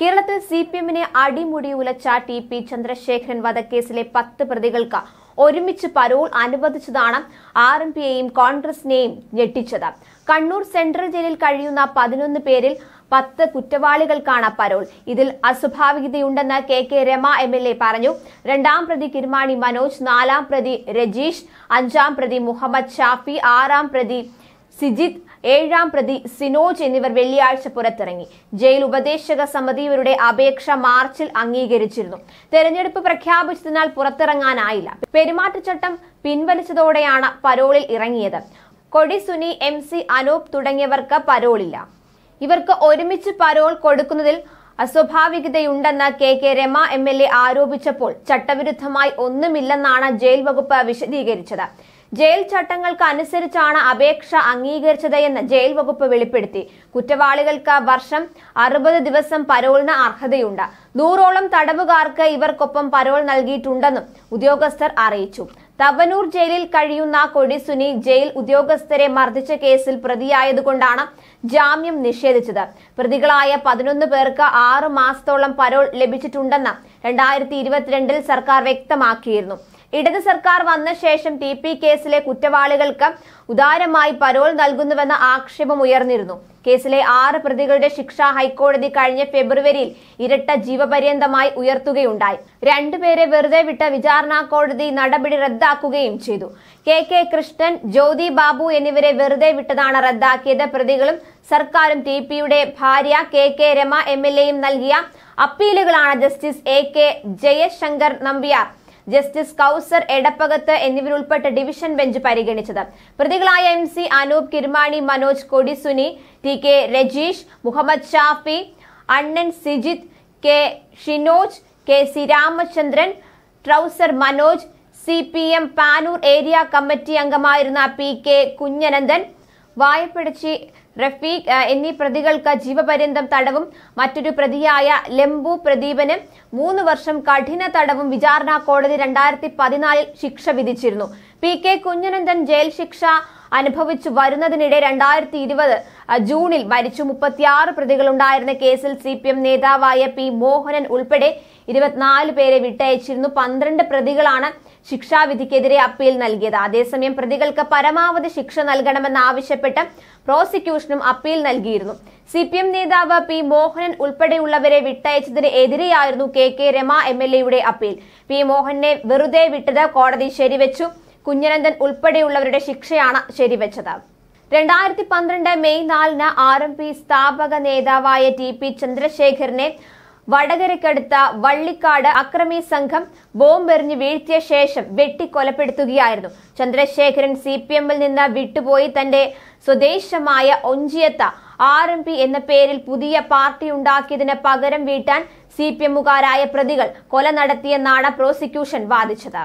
കേരളത്തിൽ C P എമ്മിനെ അടിമുടി ഉലച്ച ടി പി ചന്ദ്രശേഖരൻ വധക്കേസിലെ പത്ത് പ്രതികൾക്ക് ഒരുമിച്ച് പരോൾ അനുവദിച്ചതാണ് ആർ എം പിയെയും കോൺഗ്രസിനെയും ഞെട്ടിച്ചത് കണ്ണൂർ സെൻട്രൽ ജയിലിൽ കഴിയുന്ന പതിനൊന്ന് പേരിൽ പത്ത് കുറ്റവാളികൾക്കാണ് പരോൾ ഇതിൽ അസ്വാഭാവികതയുണ്ടെന്ന് K K Rema M L A പറഞ്ഞു രണ്ടാം പ്രതി കിർമാണി മനോജ് നാലാം പ്രതി രജീഷ് അഞ്ചാം പ്രതി മുഹമ്മദ് ഷാഫി ആറാം പ്രതി സിജിത്ത് ഏഴാം പ്രതി സിനോജ് എന്നിവർ വെള്ളിയാഴ്ച പുറത്തിറങ്ങി ജയിൽ ഉപദേശക സമിതി ഇവരുടെ അപേക്ഷ മാർച്ചിൽ അംഗീകരിച്ചിരുന്നു തെരഞ്ഞെടുപ്പ് പ്രഖ്യാപിച്ചതിനാൽ പുറത്തിറങ്ങാനായില്ല പെരുമാറ്റച്ചട്ടം പിൻവലിച്ചതോടെയാണ് പരോളിൽ ഇറങ്ങിയത് കൊടി സുനി എം സി അനൂപ് തുടങ്ങിയവർക്ക് പരോളില്ല ഇവർക്ക് ഒരുമിച്ച് പരോൾ കൊടുക്കുന്നതിൽ അസ്വാഭാവികതയുണ്ടെന്ന് K K Rema M L A ആരോപിച്ചപ്പോൾ ചട്ടവിരുദ്ധമായി ഒന്നുമില്ലെന്നാണ് ജയിൽ വകുപ്പ് വിശദീകരിച്ചത് ജയിൽ ചട്ടങ്ങൾക്ക് അനുസരിച്ചാണ് അപേക്ഷ അംഗീകരിച്ചതെന്ന് ജയിൽ വകുപ്പ് വെളിപ്പെടുത്തി കുറ്റവാളികൾക്ക് വർഷം അറുപത് ദിവസം പരോളിന് അർഹതയുണ്ട് നൂറോളം തടവുകാർക്ക് ഇവർക്കൊപ്പം പരോൾ നൽകിയിട്ടുണ്ടെന്നും ഉദ്യോഗസ്ഥർ അറിയിച്ചു തവനൂർ ജയിലിൽ കഴിയുന്ന കൊടിസുനി ജയിൽ ഉദ്യോഗസ്ഥരെ മർദ്ദിച്ച കേസിൽ പ്രതിയായതുകൊണ്ടാണ് ജാമ്യം നിഷേധിച്ചത് പ്രതികളായ പതിനൊന്ന് പേർക്ക് ആറു മാസത്തോളം പരോൾ ലഭിച്ചിട്ടുണ്ടെന്ന് രണ്ടായിരത്തി ഇരുപത്തിരണ്ടിൽ സർക്കാർ വ്യക്തമാക്കിയിരുന്നു ഇടത് സർക്കാർ വന്ന ശേഷം ടി പി കേസിലെ കുറ്റവാളികൾക്ക് ഉദാരമായി പരോൾ നൽകുന്നുവെന്ന ആക്ഷേപം ഉയർന്നിരുന്നു കേസിലെ ആറ് പ്രതികളുടെ ശിക്ഷ ഹൈക്കോടതി കഴിഞ്ഞ ഫെബ്രുവരിയിൽ ഇരട്ട ജീവപര്യന്തമായി ഉയർത്തുകയുണ്ടായി രണ്ടുപേരെ വെറുതെ വിട്ട വിചാരണ കോടതി നടപടി റദ്ദാക്കുകയും ചെയ്തു കെ കെ കൃഷ്ണൻ ജ്യോതി ബാബു എന്നിവരെ വെറുതെ വിട്ടതാണ് റദ്ദാക്കിയത് പ്രതികളും സർക്കാരും ടി പിയുടെ ഭാര്യ K K Rema M L എയും നൽകിയ അപ്പീലുകളാണ് justice A K Jayasankar Nambiar justice Kauser Edappagath എന്നിവരുൾപ്പെട്ട ഡിവിഷൻ ബെഞ്ച് പരിഗണിച്ചത് പ്രതികളായ M C Anoop Kirmani Manoj Kodi Suni T K Rajeesh Muhammad Shafi Annan Sijith K Shinoj K C Ramachandran trouser Manoj C P M Panoor area committee അംഗമായിരുന്ന പി കെ കുഞ്ഞനന്ദൻ വായ്പടിച്ചി റഫീഖ് എന്നീ പ്രതികൾക്ക് ജീവപര്യന്തം തടവും മറ്റൊരു പ്രതിയായ ലെംബു പ്രദീപന് മൂന്ന് വർഷം കഠിന തടവും വിചാരണ കോടതി രണ്ടായിരത്തി പതിനാലിൽ ശിക്ഷ വിധിച്ചിരുന്നു പി കെ കുഞ്ഞനന്ദൻ ജയിൽ ശിക്ഷ അനുഭവിച്ചു വരുന്നതിനിടെ രണ്ടായിരത്തി ഇരുപത് ജൂണിൽ മരിച്ചു മുപ്പത്തിയാറ് പ്രതികളുണ്ടായിരുന്ന കേസിൽ സി പി എം നേതാവായ പി മോഹനൻ ഉൾപ്പെടെ ഇരുപത്തിനാല് പേരെ വിട്ടയച്ചിരുന്നു പന്ത്രണ്ട് പ്രതികളാണ് ശിക്ഷാവിധിക്കെതിരെ അപ്പീൽ നൽകിയത് അതേസമയം പ്രതികൾക്ക് പരമാവധി ശിക്ഷ നൽകണമെന്നാവശ്യപ്പെട്ട് പ്രോസിക്യൂഷനും അപ്പീൽ നൽകിയിരുന്നു സി പി എം നേതാവ് പി മോഹനൻ ഉൾപ്പെടെയുള്ളവരെ വിട്ടയച്ചതിന് എതിരെയായിരുന്നു K K Rema M L എയുടെ അപ്പീൽ പി മോഹനെ വെറുതെ വിട്ടത് കോടതി ശരിവെച്ചു കുഞ്ഞനന്ദൻ ഉൾപ്പെടെയുള്ളവരുടെ ശിക്ഷയാണ് ശരിവെച്ചത് രണ്ടായിരത്തി പന്ത്രണ്ട് മെയ് നാലിന് ആർ എം പി സ്ഥാപക നേതാവായ ടി പി ചന്ദ്രശേഖരനെ വടകരക്കടുത്ത വള്ളിക്കാട് അക്രമി സംഘം ബോംബെറിഞ്ഞ് വീഴ്ത്തിയ ശേഷം വെട്ടിക്കൊലപ്പെടുത്തുകയായിരുന്നു ചന്ദ്രശേഖരൻ സി പി എമ്മിൽ നിന്ന് വിട്ടുപോയി തന്റെ സ്വദേശമായ ഒഞ്ചിയത്ത ആർ എം പി എന്ന പേരിൽ പുതിയ പാർട്ടി ഉണ്ടാക്കിയതിന് പകരം വീട്ടാൻ സി പി എമ്മുകാരായ പ്രതികൾ കൊല നടത്തിയെന്നാണ് പ്രോസിക്യൂഷൻ വാദിച്ചത്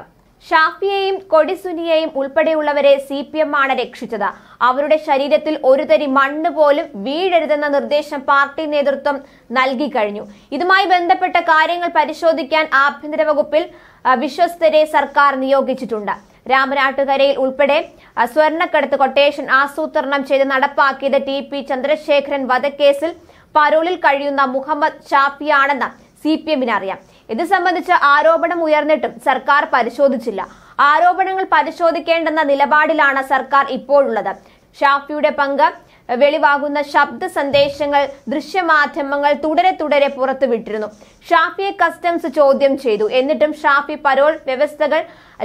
ഷാഫിയെയും കൊടിസുനിയെയും ഉൾപ്പെടെയുള്ളവരെ സി പി എം ആണ് രക്ഷിച്ചത് അവരുടെ ശരീരത്തിൽ ഒരു തരി മണ്ണ് പോലും വീഴരുതെന്ന നിർദ്ദേശം പാർട്ടി നേതൃത്വം നൽകി കഴിഞ്ഞു ഇതുമായി ബന്ധപ്പെട്ട കാര്യങ്ങൾ പരിശോധിക്കാൻ ആഭ്യന്തര വകുപ്പിൽ വിശ്വസ്തരെ സർക്കാർ നിയോഗിച്ചിട്ടുണ്ട് രാമനാട്ടുകരയിൽ ഉൾപ്പെടെ സ്വർണ്ണക്കടത്ത് കൊട്ടേഷൻ ആസൂത്രണം ചെയ്ത് നടപ്പാക്കിയത് ടി പി ചന്ദ്രശേഖരൻ വധക്കേസിൽ പരോളിൽ കഴിയുന്ന മുഹമ്മദ് ഷാഫിയാണെന്ന് സി പി എമ്മിനറിയാം ഇത് സംബന്ധിച്ച് ആരോപണം ഉയർന്നിട്ടും സർക്കാർ പരിശോധിച്ചില്ല ആരോപണങ്ങൾ പരിശോധിക്കേണ്ടെന്ന നിലപാടിലാണ് സർക്കാർ ഇപ്പോഴുള്ളത് ഷാഫിയുടെ പങ്ക് വെളിവാകുന്ന ശബ്ദ സന്ദേശങ്ങൾ ദൃശ്യമാധ്യമങ്ങൾ തുടരെ തുടരെ പുറത്തുവിട്ടിരുന്നു ഷാഫിയെ കസ്റ്റംസ് ചോദ്യം ചെയ്തു എന്നിട്ടും ഷാഫി പരോൾ വ്യവസ്ഥകൾ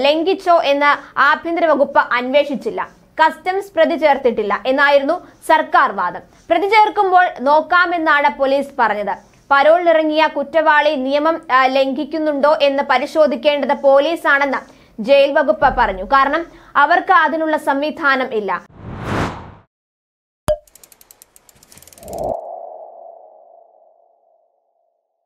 ലംഘിച്ചോ എന്ന് ആഭ്യന്തര വകുപ്പ് അന്വേഷിച്ചില്ല കസ്റ്റംസ് പ്രതി ചേർത്തിട്ടില്ല എന്നായിരുന്നു സർക്കാർ വാദം പ്രതി ചേർക്കുമ്പോൾ നോക്കാമെന്നാണ് പോലീസ് പറഞ്ഞത് പരോളിലിറങ്ങിയ കുറ്റവാളി നിയമം ലംഘിക്കുന്നുണ്ടോ എന്ന് പരിശോധിക്കേണ്ടത് പോലീസാണെന്ന് ജയിൽ വകുപ്പ് പറഞ്ഞു കാരണം അവർക്ക് അതിനുള്ള സംവിധാനം ഇല്ല